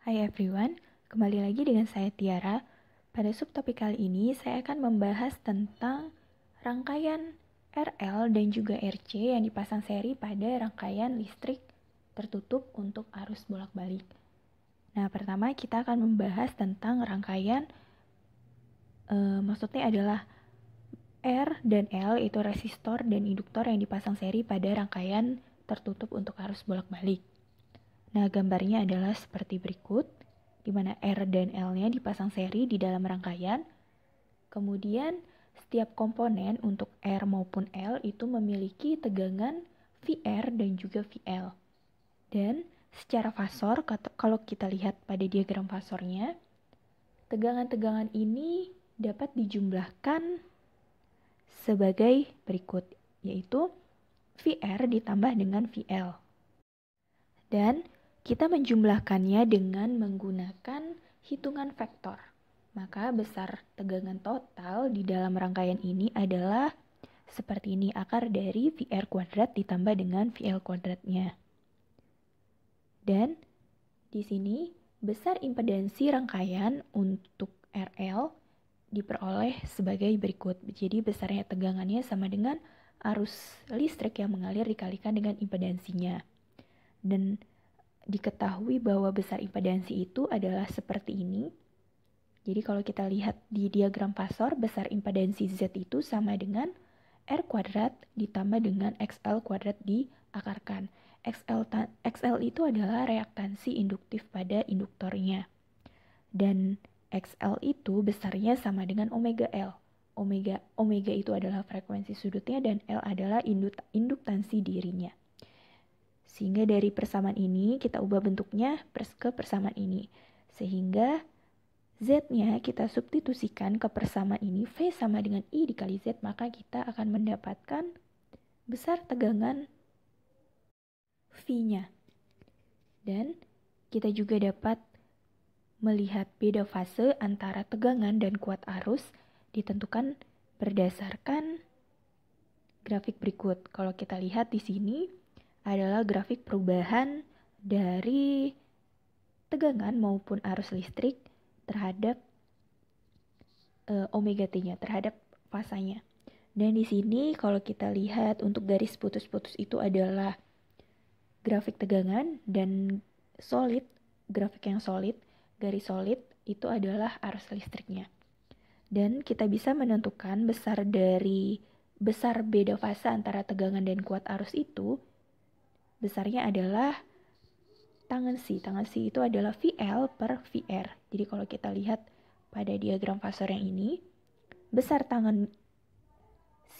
Hai everyone, kembali lagi dengan saya Tiara. Pada subtopik kali ini saya akan membahas tentang rangkaian RL dan juga RC yang dipasang seri pada rangkaian listrik tertutup untuk arus bolak-balik. Nah, pertama kita akan membahas tentang rangkaian e, maksudnya adalah R dan L itu resistor dan induktor yang dipasang seri pada rangkaian tertutup untuk arus bolak-balik. Nah, gambarnya adalah seperti berikut, di mana R dan L-nya dipasang seri di dalam rangkaian. Kemudian, setiap komponen untuk R maupun L itu memiliki tegangan VR dan juga VL. Dan secara fasor, kalau kita lihat pada diagram fasornya, tegangan-tegangan ini dapat dijumlahkan sebagai berikut, yaitu VR ditambah dengan VL. Dan kita menjumlahkannya dengan menggunakan hitungan vektor. Maka besar tegangan total di dalam rangkaian ini adalah seperti ini akar dari VR kuadrat ditambah dengan VL kuadratnya. Dan di sini besar impedansi rangkaian untuk RL diperoleh sebagai berikut. Jadi besarnya tegangannya sama dengan arus listrik yang mengalir dikalikan dengan impedansinya. Dan diketahui bahwa besar impedansi itu adalah seperti ini. Jadi kalau kita lihat di diagram pasor, besar impedansi Z itu sama dengan R kuadrat ditambah dengan XL kuadrat diakarkan. XL, XL itu adalah reaktansi induktif pada induktornya. Dan XL itu besarnya sama dengan omega L. Omega, omega itu adalah frekuensi sudutnya dan L adalah induktansi dirinya. Sehingga dari persamaan ini kita ubah bentuknya ke persamaan ini. Sehingga Z-nya kita substitusikan ke persamaan ini V sama dengan I dikali Z, maka kita akan mendapatkan besar tegangan V-nya. Dan kita juga dapat melihat beda fase antara tegangan dan kuat arus ditentukan berdasarkan grafik berikut. Kalau kita lihat di sini, adalah grafik perubahan dari tegangan maupun arus listrik terhadap e, omega t-nya, terhadap fasanya. Dan di sini kalau kita lihat untuk garis putus-putus itu adalah grafik tegangan dan solid, grafik yang solid, garis solid itu adalah arus listriknya. Dan kita bisa menentukan besar dari besar beda fase antara tegangan dan kuat arus itu besarnya adalah tangan C. Tangan C itu adalah VL per VR. Jadi kalau kita lihat pada diagram fasor yang ini, besar tangan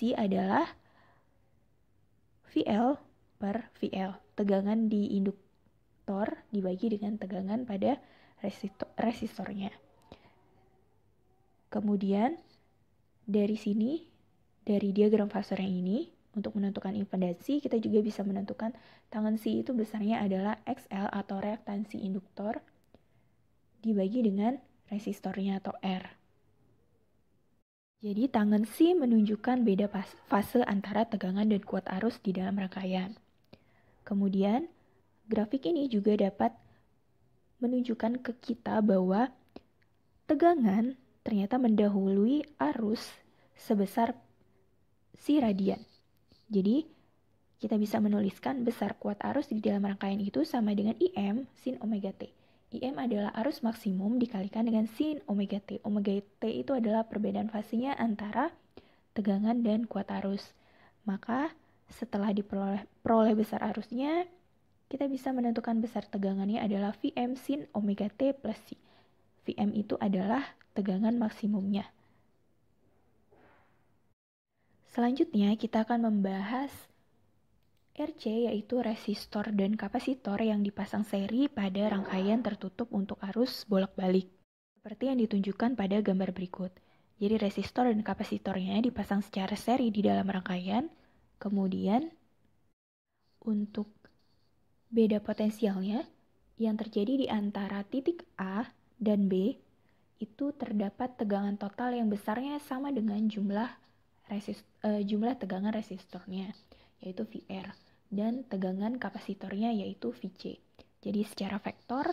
C adalah VL per VL. Tegangan di induktor dibagi dengan tegangan pada resistornya. Kemudian dari sini, dari diagram fasor yang ini, untuk menentukan impedansi, kita juga bisa menentukan tangan C itu besarnya adalah XL atau reaktansi induktor dibagi dengan resistornya atau R. Jadi tangan C menunjukkan beda fase antara tegangan dan kuat arus di dalam rangkaian. Kemudian, grafik ini juga dapat menunjukkan ke kita bahwa tegangan ternyata mendahului arus sebesar si radian. Jadi, kita bisa menuliskan besar kuat arus di dalam rangkaian itu sama dengan IM sin omega T. IM adalah arus maksimum dikalikan dengan sin omega T. Omega T itu adalah perbedaan fasenya antara tegangan dan kuat arus. Maka, setelah diperoleh peroleh besar arusnya, kita bisa menentukan besar tegangannya adalah Vm sin omega T plus C. Vm itu adalah tegangan maksimumnya. Selanjutnya kita akan membahas RC yaitu resistor dan kapasitor yang dipasang seri pada rangkaian tertutup untuk arus bolak-balik. Seperti yang ditunjukkan pada gambar berikut. Jadi resistor dan kapasitornya dipasang secara seri di dalam rangkaian. Kemudian untuk beda potensialnya yang terjadi di antara titik A dan B itu terdapat tegangan total yang besarnya sama dengan jumlah resist, uh, jumlah tegangan resistornya yaitu VR dan tegangan kapasitornya yaitu VC. Jadi secara vektor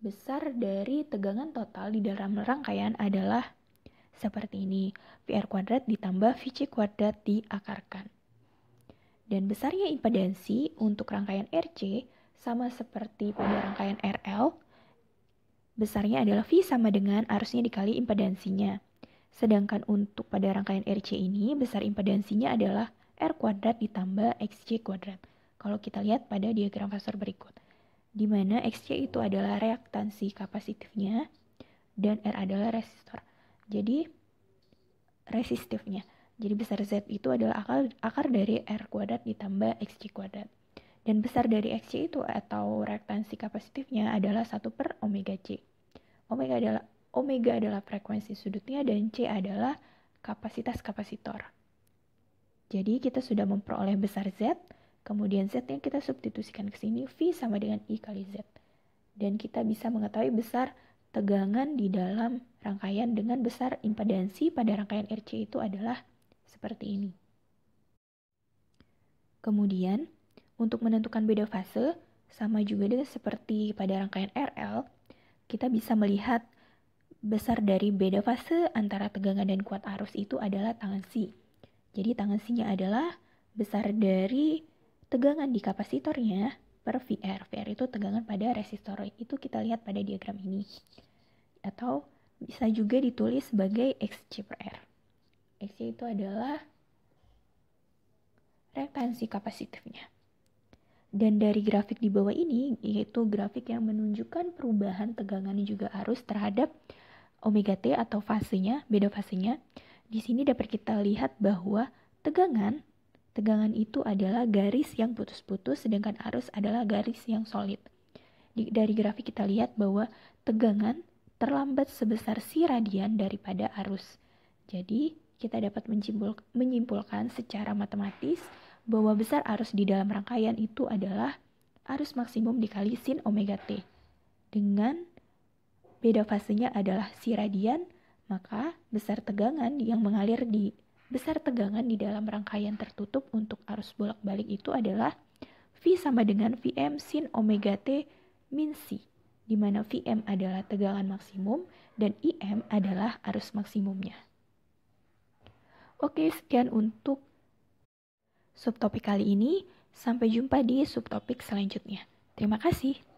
besar dari tegangan total di dalam rangkaian adalah seperti ini. VR kuadrat ditambah VC kuadrat diakarkan. Dan besarnya impedansi untuk rangkaian RC sama seperti pada rangkaian RL, besarnya adalah V sama dengan arusnya dikali impedansinya. Sedangkan untuk pada rangkaian RC ini, besar impedansinya adalah R kuadrat ditambah XC kuadrat. Kalau kita lihat pada diagram fasor berikut, di mana XC itu adalah reaktansi kapasitifnya dan R adalah resistor. Jadi, resistifnya. Jadi besar Z itu adalah akar, akar dari R kuadrat ditambah XC kuadrat. Dan besar dari XC itu atau reaktansi kapasitifnya adalah 1 per omega C. Omega adalah omega adalah frekuensi sudutnya, dan C adalah kapasitas kapasitor. Jadi kita sudah memperoleh besar Z, kemudian z yang kita substitusikan ke sini, V sama dengan I kali Z. Dan kita bisa mengetahui besar tegangan di dalam rangkaian dengan besar impedansi pada rangkaian RC itu adalah seperti ini. Kemudian, untuk menentukan beda fase, sama juga dengan seperti pada rangkaian RL, kita bisa melihat besar dari beda fase antara tegangan dan kuat arus itu adalah tangan C. Jadi tangan C-nya adalah besar dari tegangan di kapasitornya per VR. VR itu tegangan pada resistor. Itu kita lihat pada diagram ini. Atau bisa juga ditulis sebagai XC per R. XC itu adalah retensi kapasitifnya. Dan dari grafik di bawah ini, yaitu grafik yang menunjukkan perubahan tegangan juga arus terhadap omega T atau fasenya, beda fasenya. Di sini dapat kita lihat bahwa tegangan tegangan itu adalah garis yang putus-putus sedangkan arus adalah garis yang solid. Di, dari grafik kita lihat bahwa tegangan terlambat sebesar si radian daripada arus. Jadi, kita dapat menyimpulkan secara matematis bahwa besar arus di dalam rangkaian itu adalah arus maksimum dikali sin omega t dengan beda fasenya adalah si radian, maka besar tegangan yang mengalir di besar tegangan di dalam rangkaian tertutup untuk arus bolak-balik itu adalah V sama dengan Vm sin omega t min C, di mana Vm adalah tegangan maksimum dan Im adalah arus maksimumnya. Oke, sekian untuk subtopik kali ini. Sampai jumpa di subtopik selanjutnya. Terima kasih.